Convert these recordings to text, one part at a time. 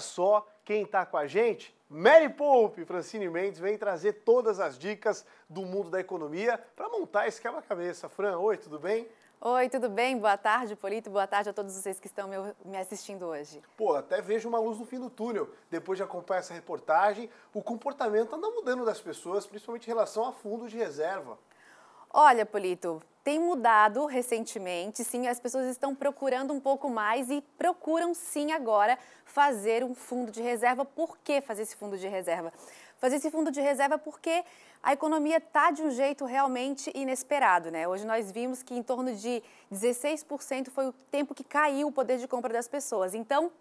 só quem está com a gente. Mary Pope, Francine Mendes, vem trazer todas as dicas do mundo da economia para montar esse quebra-cabeça. Fran, oi, tudo bem? Oi, tudo bem? Boa tarde, Polito. Boa tarde a todos vocês que estão me assistindo hoje. Pô, até vejo uma luz no fim do túnel. Depois de acompanhar essa reportagem, o comportamento tá anda mudando das pessoas, principalmente em relação a fundos de reserva. Olha, Polito, tem mudado recentemente, sim, as pessoas estão procurando um pouco mais e procuram sim agora fazer um fundo de reserva. Por que fazer esse fundo de reserva? Fazer esse fundo de reserva porque a economia está de um jeito realmente inesperado, né? Hoje nós vimos que em torno de 16% foi o tempo que caiu o poder de compra das pessoas. Então,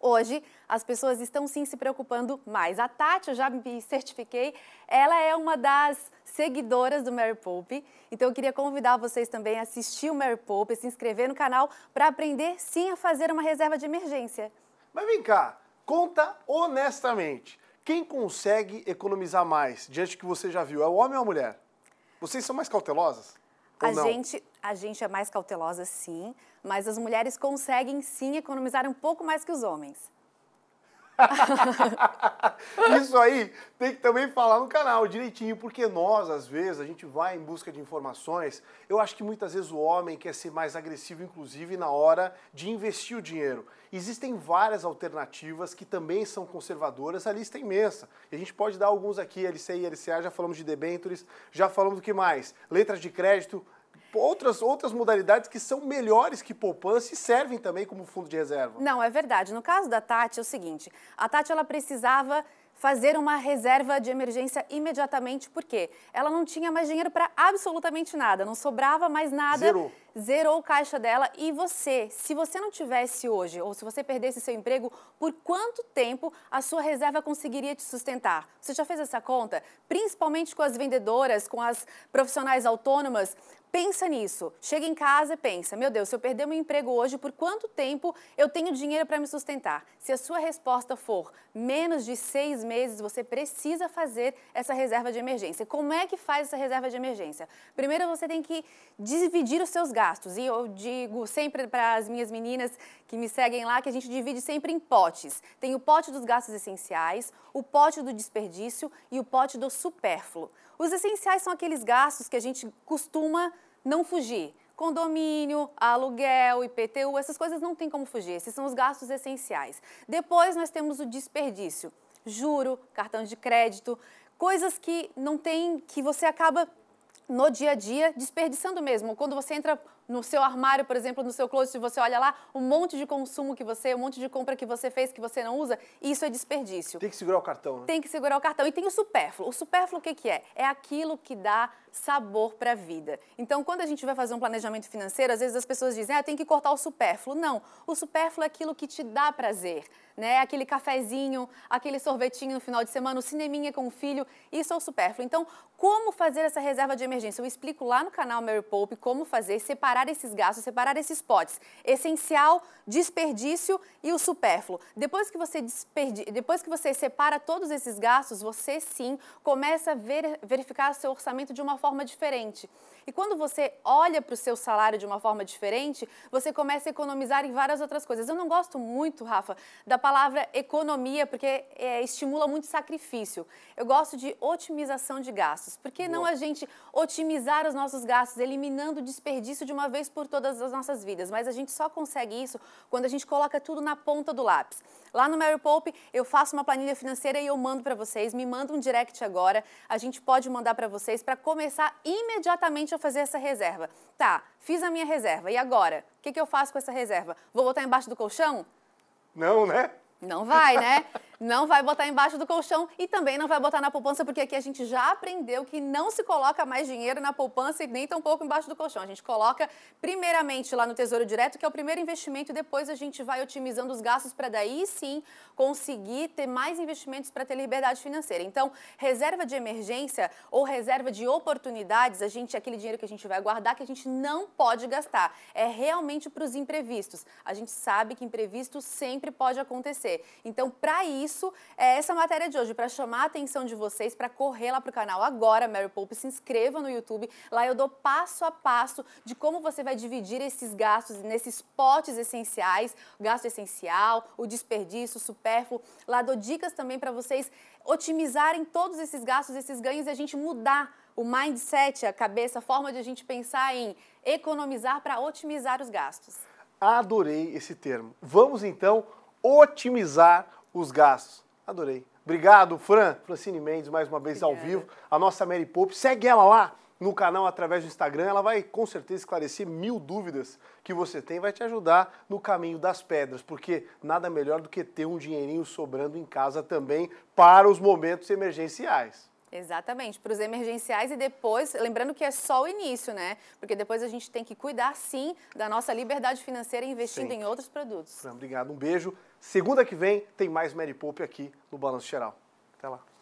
Hoje, as pessoas estão sim se preocupando mais. A Tati, eu já me certifiquei, ela é uma das seguidoras do Mary Pope. Então, eu queria convidar vocês também a assistir o Mary Pope, se inscrever no canal para aprender sim a fazer uma reserva de emergência. Mas vem cá, conta honestamente. Quem consegue economizar mais diante do que você já viu? É o homem ou a mulher? Vocês são mais cautelosas? a gente a gente é mais cautelosa sim, mas as mulheres conseguem sim economizar um pouco mais que os homens. Isso aí tem que também falar no canal direitinho, porque nós, às vezes, a gente vai em busca de informações. Eu acho que muitas vezes o homem quer ser mais agressivo, inclusive na hora de investir o dinheiro. Existem várias alternativas que também são conservadoras, a lista é imensa. E a gente pode dar alguns aqui, LCI, LCA, já falamos de debêntures, já falamos do que mais? Letras de crédito, outras, outras modalidades que são melhores que poupança e servem também como fundo de reserva. Não, é verdade. No caso da Tati, é o seguinte: a Tati ela precisava fazer uma reserva de emergência imediatamente, porque ela não tinha mais dinheiro para absolutamente nada, não sobrava mais nada. Zerou. Zerou o caixa dela. E você, se você não tivesse hoje, ou se você perdesse seu emprego, por quanto tempo a sua reserva conseguiria te sustentar? Você já fez essa conta? Principalmente com as vendedoras, com as profissionais autônomas, Pensa nisso. Chega em casa e pensa: meu Deus, se eu perder meu emprego hoje, por quanto tempo eu tenho dinheiro para me sustentar? Se a sua resposta for menos de seis meses, você precisa fazer essa reserva de emergência. Como é que faz essa reserva de emergência? Primeiro, você tem que dividir os seus gastos. E eu digo sempre para as minhas meninas que me seguem lá que a gente divide sempre em potes: tem o pote dos gastos essenciais, o pote do desperdício e o pote do supérfluo. Os essenciais são aqueles gastos que a gente costuma não fugir. Condomínio, aluguel, IPTU, essas coisas não tem como fugir, esses são os gastos essenciais. Depois nós temos o desperdício, juro, cartão de crédito, coisas que não tem, que você acaba no dia a dia, desperdiçando mesmo. Quando você entra no seu armário, por exemplo, no seu closet, você olha lá um monte de consumo que você, um monte de compra que você fez que você não usa, isso é desperdício. Tem que segurar o cartão, né? Tem que segurar o cartão. E tem o supérfluo. O supérfluo o que, que é? É aquilo que dá sabor para a vida. Então, quando a gente vai fazer um planejamento financeiro, às vezes as pessoas dizem, ah, tem que cortar o supérfluo. Não, o supérfluo é aquilo que te dá prazer, né? É aquele cafezinho, aquele sorvetinho no final de semana, o cineminha com o filho, isso é o supérfluo. Então, como fazer essa reserva de emergência? Né, emergência. Eu explico lá no canal Mary Pope como fazer, separar esses gastos, separar esses potes. Essencial desperdício e o supérfluo. Depois que você, desperdi... Depois que você separa todos esses gastos, você sim começa a ver... verificar seu orçamento de uma forma diferente. E quando você olha para o seu salário de uma forma diferente, você começa a economizar em várias outras coisas. Eu não gosto muito, Rafa, da palavra economia, porque é, estimula muito sacrifício. Eu gosto de otimização de gastos. Por que não a gente otimizar os nossos gastos, eliminando o desperdício de uma vez por todas as nossas vidas? Mas a gente só consegue isso quando a gente coloca tudo na ponta do lápis. Lá no Mary Pope, eu faço uma planilha financeira e eu mando para vocês. Me manda um direct agora. A gente pode mandar para vocês para começar imediatamente a fazer essa reserva. Tá, fiz a minha reserva. E agora? O que, que eu faço com essa reserva? Vou botar embaixo do colchão? Não, né? Não vai, né? não vai botar embaixo do colchão e também não vai botar na poupança, porque aqui a gente já aprendeu que não se coloca mais dinheiro na poupança e nem tampouco embaixo do colchão. A gente coloca primeiramente lá no Tesouro Direto, que é o primeiro investimento, e depois a gente vai otimizando os gastos para daí sim conseguir ter mais investimentos para ter liberdade financeira. Então, reserva de emergência ou reserva de oportunidades, a gente aquele dinheiro que a gente vai guardar que a gente não pode gastar. É realmente para os imprevistos. A gente sabe que imprevisto sempre pode acontecer. Então, para isso isso é essa matéria de hoje, para chamar a atenção de vocês, para correr lá para o canal agora, Mary Pope, se inscreva no YouTube. Lá eu dou passo a passo de como você vai dividir esses gastos nesses potes essenciais, gasto essencial, o desperdício, o supérfluo. Lá dou dicas também para vocês otimizarem todos esses gastos, esses ganhos e a gente mudar o mindset, a cabeça, a forma de a gente pensar em economizar para otimizar os gastos. Adorei esse termo. Vamos então otimizar os gastos. Adorei. Obrigado, Fran, Francine Mendes, mais uma vez Obrigada. ao vivo. A nossa Mary Pope. Segue ela lá no canal através do Instagram. Ela vai com certeza esclarecer mil dúvidas que você tem, vai te ajudar no caminho das pedras, porque nada melhor do que ter um dinheirinho sobrando em casa também para os momentos emergenciais. Exatamente, para os emergenciais e depois, lembrando que é só o início, né? Porque depois a gente tem que cuidar sim da nossa liberdade financeira investindo sim. em outros produtos. Obrigado, um beijo Segunda que vem tem mais Mary Pope aqui no Balanço Geral. Até lá.